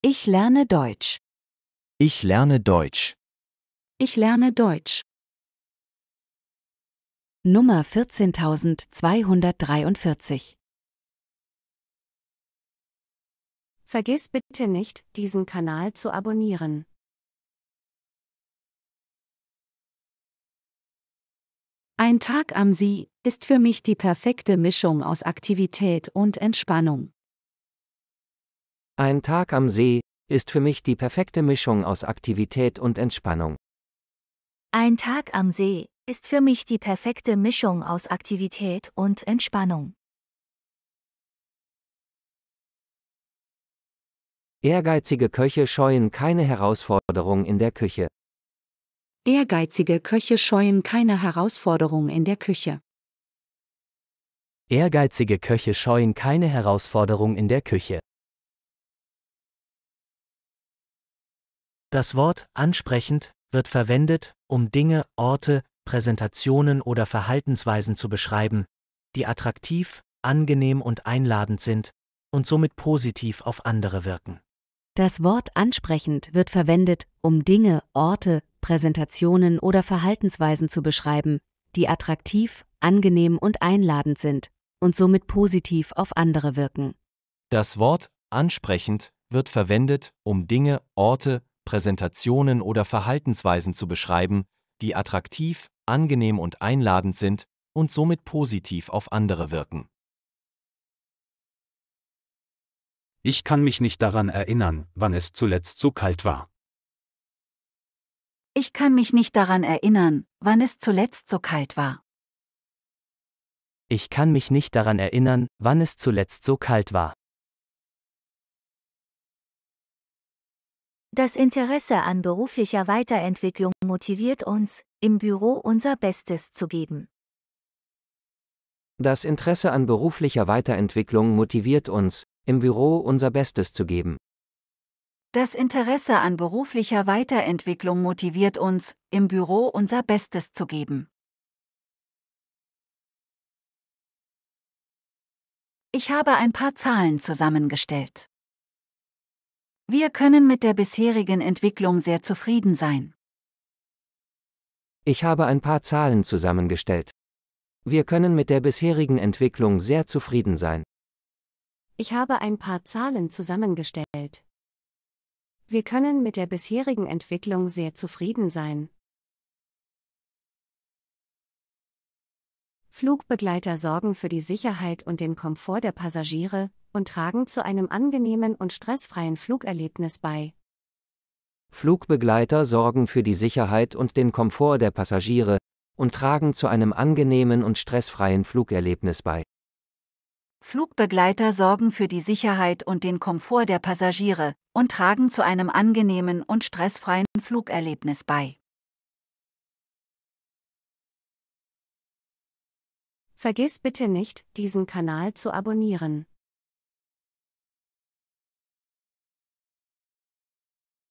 Ich lerne Deutsch. Ich lerne Deutsch. Ich lerne Deutsch. Nummer 14243 Vergiss bitte nicht, diesen Kanal zu abonnieren. Ein Tag am See ist für mich die perfekte Mischung aus Aktivität und Entspannung. Ein Tag am See ist für mich die perfekte Mischung aus Aktivität und Entspannung. Ein Tag am See ist für mich die perfekte Mischung aus Aktivität und Entspannung. Ehrgeizige Köche scheuen keine Herausforderung in der Küche. Ehrgeizige Köche scheuen keine Herausforderung in der Küche. Ehrgeizige Köche scheuen keine Herausforderung in der Küche. Das Wort ansprechend wird verwendet, um Dinge, Orte, Präsentationen oder Verhaltensweisen zu beschreiben, die attraktiv, angenehm und einladend sind und somit positiv auf andere wirken. Das Wort ansprechend wird verwendet, um Dinge, Orte, Präsentationen oder Verhaltensweisen zu beschreiben, die attraktiv, angenehm und einladend sind und somit positiv auf andere wirken. Das Wort ansprechend wird verwendet, um Dinge, Orte, Präsentationen oder Verhaltensweisen zu beschreiben, die attraktiv, angenehm und einladend sind und somit positiv auf andere wirken. Ich kann mich nicht daran erinnern, wann es zuletzt so kalt war. Ich kann mich nicht daran erinnern, wann es zuletzt so kalt war. Ich kann mich nicht daran erinnern, wann es zuletzt so kalt war. Das Interesse an beruflicher Weiterentwicklung motiviert uns, im Büro unser Bestes zu geben. Das Interesse an beruflicher Weiterentwicklung motiviert uns, im Büro unser Bestes zu geben. Das Interesse an beruflicher Weiterentwicklung motiviert uns, im Büro unser Bestes zu geben. Ich habe ein paar Zahlen zusammengestellt. Wir können mit der bisherigen Entwicklung sehr zufrieden sein. Ich habe ein paar Zahlen zusammengestellt. Wir können mit der bisherigen Entwicklung sehr zufrieden sein. Ich habe ein paar Zahlen zusammengestellt. Wir können mit der bisherigen Entwicklung sehr zufrieden sein. Flugbegleiter sorgen für die Sicherheit und den Komfort der Passagiere, und tragen zu einem angenehmen und stressfreien Flugerlebnis bei. Flugbegleiter sorgen für die Sicherheit und den Komfort der Passagiere und tragen zu einem angenehmen und stressfreien Flugerlebnis bei. Flugbegleiter sorgen für die Sicherheit und den Komfort der Passagiere und tragen zu einem angenehmen und stressfreien Flugerlebnis bei. Vergiss bitte nicht, diesen Kanal zu abonnieren.